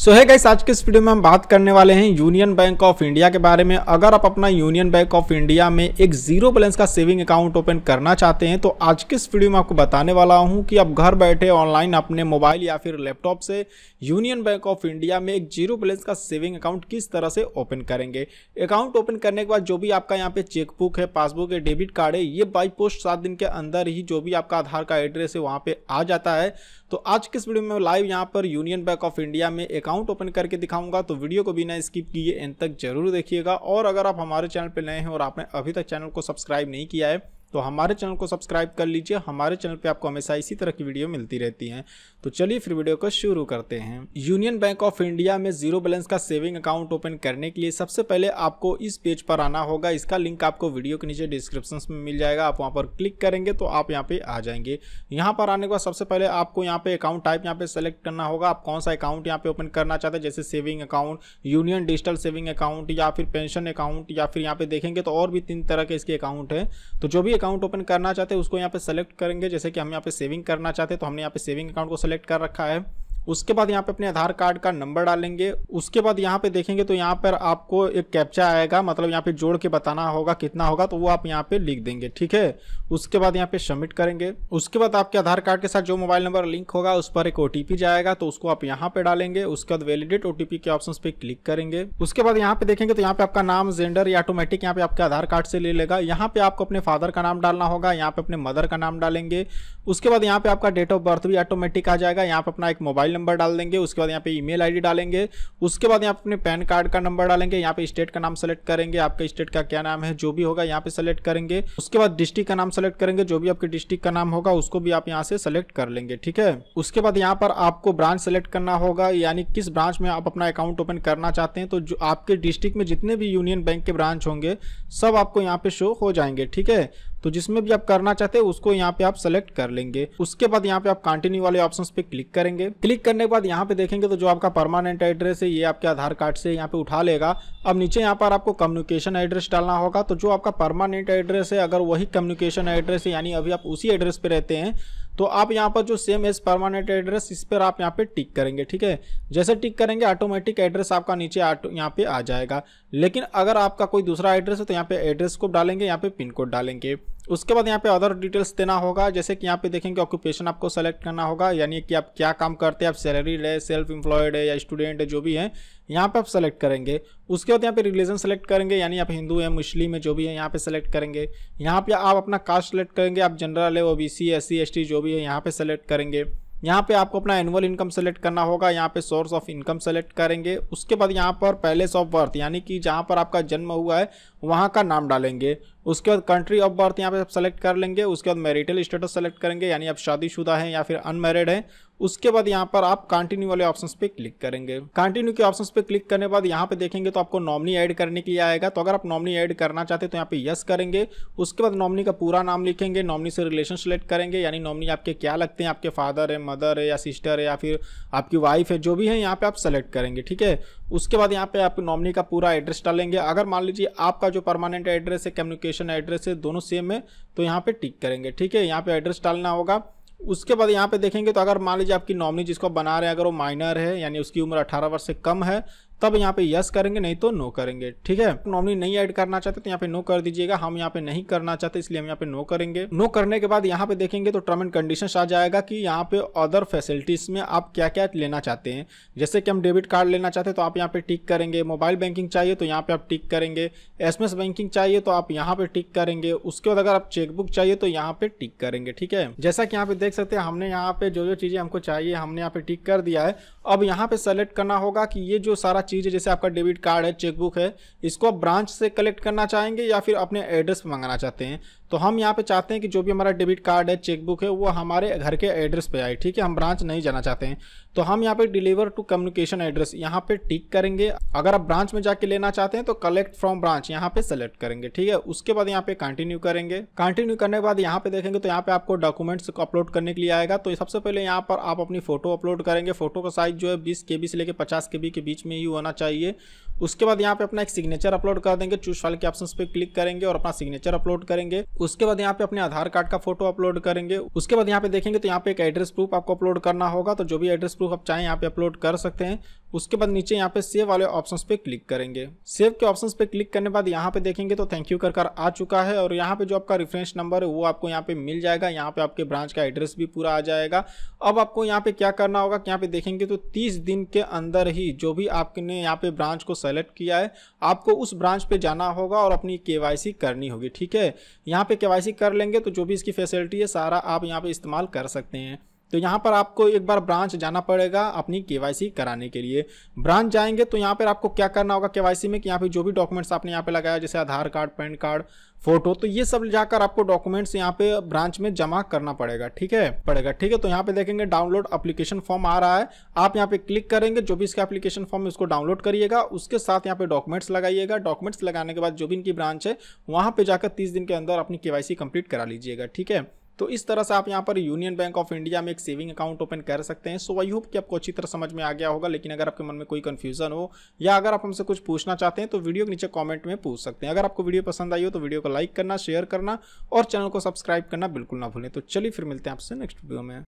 सो है गाइस आज के इस वीडियो में हम बात करने वाले हैं यूनियन बैंक ऑफ इंडिया के बारे में अगर आप अपना यूनियन बैंक ऑफ इंडिया में एक जीरो बैलेंस का सेविंग अकाउंट ओपन करना चाहते हैं तो आज के इस वीडियो में आपको बताने वाला हूं कि आप घर बैठे ऑनलाइन अपने मोबाइल या फिर लैपटॉप से यूनियन बैंक ऑफ इंडिया में एक जीरो बैलेंस का सेविंग अकाउंट किस तरह से ओपन करेंगे अकाउंट ओपन करने के बाद जो भी आपका यहाँ पे चेकबुक है पासबुक है डेबिट कार्ड है ये बाई पोस्ट सात दिन के अंदर ही जो भी आपका आधार का एड्रेस है वहाँ पे आ जाता है तो आज किस वीडियो में लाइव यहाँ पर यूनियन बैंक ऑफ इंडिया में अकाउंट अकाउंट ओपन करके दिखाऊंगा तो वीडियो को बिना स्किप किए एंड तक जरूर देखिएगा और अगर आप हमारे चैनल पर नए हैं और आपने अभी तक चैनल को सब्सक्राइब नहीं किया है तो हमारे चैनल को सब्सक्राइब कर लीजिए हमारे चैनल पे आपको हमेशा इसी तरह की वीडियो मिलती रहती हैं तो चलिए फिर वीडियो को शुरू करते हैं यूनियन बैंक ऑफ इंडिया में जीरो बैलेंस का सेविंग अकाउंट ओपन करने के लिए सबसे पहले आपको इस पेज पर आना होगा इसका लिंक आपको वीडियो के नीचे डिस्क्रिप्शन में मिल जाएगा आप वहाँ पर क्लिक करेंगे तो आप यहाँ पे आ जाएंगे यहाँ पर आने के बाद सबसे पहले आपको यहाँ पे अकाउंट टाइप यहाँ पे सेलेक्ट करना होगा आप कौन सा अकाउंट यहाँ पे ओपन करना चाहते हैं जैसे saving account Union digital saving account या फिर पेंशन अकाउंट या फिर यहाँ पे देखेंगे तो और भी तीन तरह के इसके अकाउंट है तो जो भी अकाउंट ओपन करना चाहते हैं उसको यहाँ पे सेलेक्ट करेंगे जैसे कि हम यहाँ पे सेविंग करना चाहते हैं तो हमने यहाँ पे सेविंग अकाउंट को सेलेक्ट कर रखा है उसके बाद यहाँ पे अपने आधार कार्ड का नंबर डालेंगे उसके बाद यहाँ पे देखेंगे तो यहाँ पर आपको एक कैप्चा आएगा मतलब यहाँ पे जोड़ के बताना होगा कितना होगा तो वो आप यहाँ पे लिख देंगे ठीक है उसके बाद यहाँ पे सबमिट करेंगे उसके बाद आपके आधार कार्ड के साथ जो मोबाइल नंबर लिंक होगा उस पर एक ओ जाएगा तो उसको आप यहाँ पे डालेंगे उसके बाद वेलिडेट ओ के ऑप्शन पे क्लिक करेंगे उसके बाद यहाँ पे देखेंगे तो यहाँ पे आपका नाम जेंडर या ऑटोमेटिक यहाँ पे आपके आधार कार्ड से ले लेगा यहाँ पे आपको अपने फादर का नाम डालना होगा यहाँ पे अपने मदर का नाम डालेंगे उसके बाद यहाँ पे आपका डेट ऑफ बर्थ भी ऑटोमेटिक आ जाएगा यहाँ पे अपना एक मोबाइल मोबाइल नंबर डाल देंगे उसके बाद यहाँ पे ईमेल आईडी डालेंगे उसके बाद यहाँ अपने पैन कार्ड का नंबर डालेंगे यहाँ पे स्टेट का नाम सेलेक्ट करेंगे आपके स्टेट का क्या नाम है जो भी होगा यहाँ पे सेलेक्ट करेंगे उसके बाद डिस्ट्रिक्ट का नाम सेलेक्ट करेंगे जो भी आपके डिस्ट्रिक्ट का नाम होगा उसको भी आप यहाँ से सेलेक्ट कर लेंगे ठीक है उसके बाद यहाँ पर आपको ब्रांच सेलेक्ट करना होगा यानी किस ब्रांच में आप अपना अकाउंट ओपन करना चाहते हैं तो जो आपके डिस्ट्रिक्ट में जितने भी यूनियन बैंक के ब्रांच होंगे सब आपको यहाँ पे शो हो जाएंगे ठीक है तो जिसमें भी आप करना चाहते हैं उसको यहाँ पे आप सेलेक्ट कर लेंगे उसके बाद यहाँ पे आप कंटिन्यू वाले ऑप्शन पे क्लिक करेंगे क्लिक करने के बाद यहाँ पे देखेंगे तो जो आपका परमानेंट एड्रेस है ये आपके आधार कार्ड से यहाँ पे उठा लेगा अब नीचे यहाँ पर आपको कम्युनिकेशन एड्रेस डालना होगा तो जो आपका परमानेंट एड्रेस है अगर वही कम्युनिकेशन एड्रेस है यानी अभी आप उसी एड्रेस पे रहते हैं तो आप यहाँ पर जो सेम एज परमानेंट एड्रेस इस पर आप यहाँ पे टिक करेंगे ठीक है जैसे टिक करेंगे ऑटोमेटिक एड्रेस आपका नीचे यहाँ पे आ जाएगा लेकिन अगर आपका कोई दूसरा एड्रेस है तो यहाँ पे एड्रेस को डालेंगे यहाँ पे पिन कोड डालेंगे उसके बाद यहाँ पे अदर डिटेल्स देना होगा जैसे कि यहाँ पे देखेंगे ऑक्यूपेशन आपको सेलेक्ट करना होगा यानी कि आप क्या काम करते हैं आप सैलरी है सेल्फ एम्प्लॉयड है या स्टूडेंट है जो भी है यहाँ पे आप सेलेक्ट करेंगे उसके बाद यहाँ पे रिलीजन सेलेक्ट करेंगे यानी आप हिंदू हैं मुस्लिम है जो भी है यहाँ पे सेलेक्ट करेंगे यहाँ पे आप अपना कास्ट सेलेक्ट करेंगे आप जनरल है O B C S C S T जो भी है यहाँ पे सेलेक्ट करेंगे यहाँ पे आपको अपना एनुअल इनकम सेलेक्ट करना होगा यहाँ पे सोर्स ऑफ इनकम सेलेक्ट करेंगे उसके बाद यहाँ पर पैलेस ऑफ बर्थ यानी कि जहाँ पर आपका जन्म हुआ है वहाँ का नाम डालेंगे उसके बाद कंट्री ऑफ बर्थ यहाँ पे आप सेलेक्ट कर लेंगे उसके बाद मैरिटल स्टेटस सेलेक्ट करेंगे यानी आप शादीशुदा हैं या फिर अनमेरिड हैं उसके बाद यहाँ पर आप कंटिन्यू वाले ऑप्शन पे क्लिक करेंगे कंटिन्यू के ऑप्शन पे क्लिक करने बाद यहाँ पे देखेंगे तो आपको नॉमनी ऐड करने के लिए आएगा तो अगर आप नॉमनी ऐड करना चाहते हैं तो यहाँ पे यस करेंगे उसके बाद नॉमनी का पूरा नाम लिखेंगे नॉमनी से रिलेशन सेलेक्ट करेंगे यानी नॉमनी आपके क्या लगते हैं आपके फादर है मदर है या सिस्टर है या फिर आपकी वाइफ है जो भी है यहाँ पे आप सेलेक्ट करेंगे ठीक है उसके बाद यहाँ पे आप नॉमनी का पूरा एड्रेस डालेंगे अगर मान लीजिए आपका का जो परमानेंट एड्रेस है कम्युनिकेशन एड्रेस है दोनों सेम है तो यहाँ पे टिक करेंगे ठीक है यहाँ पे एड्रेस डालना होगा उसके बाद यहाँ पे देखेंगे तो अगर मान लीजिए आपकी नॉमिनी जिसको बना रहे हैं अगर वो माइनर है यानी उसकी उम्र 18 वर्ष से कम है तब यहाँ पे यस करेंगे नहीं तो नो करेंगे ठीक है नॉमिनी नहीं ऐड करना चाहते तो यहाँ पे नो कर दीजिएगा हम यहाँ पे नहीं करना चाहते इसलिए हम यहाँ पे नो करेंगे नो करने के बाद यहाँ पे देखेंगे तो टर्म एंड कंडीशन आ जाएगा कि यहाँ पे अदर फैसिलिटीज में आप क्या क्या लेना चाहते हैं जैसे कि हम डेबिट कार्ड लेना चाहते हैं तो आप यहाँ पे टिक करेंगे मोबाइल बैंकिंग चाहिए तो यहाँ पे आप टिक करेंगे एस बैंकिंग चाहिए तो आप यहाँ पे टिक करेंगे उसके बाद अगर आप चेकबुक चाहिए तो यहाँ पे टिक करेंगे ठीक है जैसा कि यहाँ पे देख सकते हैं हमने यहाँ पे जो जो चीजें हमको चाहिए हमने यहाँ पे टिक कर दिया है अब यहाँ पे सेलेक्ट करना होगा कि ये जो सारा चीज़ है जैसे आपका डेबिट कार्ड है चेकबुक है इसको आप ब्रांच से कलेक्ट करना चाहेंगे या फिर अपने एड्रेस पर मंगाना चाहते हैं तो हम यहाँ पे चाहते हैं कि जो भी हमारा डेबिट कार्ड है चेकबुक है वो हमारे घर के एड्रेस पे आए ठीक है हम ब्रांच नहीं जाना चाहते हैं तो हम यहाँ पे डिलीवर टू कम्युनिकेशन एड्रेस यहाँ पे टिक करेंगे अगर आप ब्रांच में जाके लेना चाहते हैं तो कलेक्ट फ्रॉम ब्रांच यहाँ पे सेलेक्ट करेंगे ठीक है उसके बाद यहाँ पे कंटिन्यू करेंगे कंटिन्यू करने के बाद यहाँ पे देखेंगे तो यहाँ पे आपको डॉक्यूमेंट्स अपलोड करने के लिए आएगा तो सबसे पहले यहाँ पर आप अपनी फोटो अपलोड करेंगे फोटो का साइज जो है बीस के से लेकर पचास के के बीच में ही होना चाहिए उसके बाद यहाँ पे अपना एक सिग्नेचर अपलोड कर देंगे चूज वाले के ऑप्शन पे क्लिक करेंगे और अपना सिग्नेचर अपलोड करेंगे उसके बाद यहाँ पे अपने आधार कार्ड का फोटो अपलोड करेंगे उसके बाद यहाँ पे देखेंगे तो यहाँ पे एक एड्रेस प्रूफ आपको अपलोड करना होगा तो जो भी एड्रेस प्रूफ आप चाहें यहाँ पे अपलोड कर सकते हैं उसके बाद नीचे यहाँ पे सेव वाले ऑप्शंस पे क्लिक करेंगे सेव के ऑप्शंस पे क्लिक करने बाद यहाँ पे देखेंगे तो थैंक यू कर कर आ चुका है और यहाँ पे जो आपका रिफरेंस नंबर है वो आपको यहाँ पे मिल जाएगा यहाँ पे आपके ब्रांच का एड्रेस भी पूरा आ जाएगा अब आपको यहाँ पे क्या करना होगा यहाँ पे देखेंगे तो तीस दिन के अंदर ही जो भी आपने यहाँ पे ब्रांच को सेलेक्ट किया है आपको उस ब्रांच पे जाना होगा और अपनी के करनी होगी ठीक है यहाँ पे के कर लेंगे तो जो भी इसकी फैसिलिटी है सारा आप यहाँ पे इस्तेमाल कर सकते हैं तो यहाँ पर आपको एक बार ब्रांच जाना पड़ेगा अपनी के कराने के लिए ब्रांच जाएंगे तो यहाँ पर आपको क्या करना होगा के में कि यहाँ पर जो भी डॉक्यूमेंट्स आपने यहाँ पे लगाया जैसे Aadhaar card PAN card photo तो ये सब जाकर आपको डॉक्यूमेंट्स यहाँ पे ब्रांच में जमा करना पड़ेगा ठीक है पड़ेगा ठीक है तो यहाँ पे देखेंगे डाउनलोड एप्लीकेशन फॉर्म आ रहा है आप यहाँ पे क्लिक करेंगे जो भी इसका एप्लीकेशन फॉर्म इसको डाउनलोड करिएगा उसके साथ यहाँ पे डॉक्यूमेंट्स लगाइएगा डॉक्यूमेंट्स लगाने के बाद जो भी इनकी ब्रांच है वहाँ पे जाकर तीस दिन के अंदर अपनी केवाईसी कंप्लीट करा लीजिएगा ठीक है तो इस तरह से आप यहाँ पर यूनियन बैंक ऑफ इंडिया में एक सेविंग अकाउंट ओपन कर सकते हैं सो आई होप कि आपको अच्छी तरह समझ में आ गया होगा लेकिन अगर आपके मन में कोई कन्फ्यूजन हो या अगर आप हमसे कुछ पूछना चाहते हैं तो वीडियो के नीचे कॉमेंट में पूछ सकते हैं अगर आपको वीडियो पसंद आई हो तो वीडियो को लाइक करना शेयर करना और चैनल को सब्सक्राइब करना बिल्कुल ना भूलें तो चलिए फिर मिलते हैं आपसे नेक्स्ट वीडियो में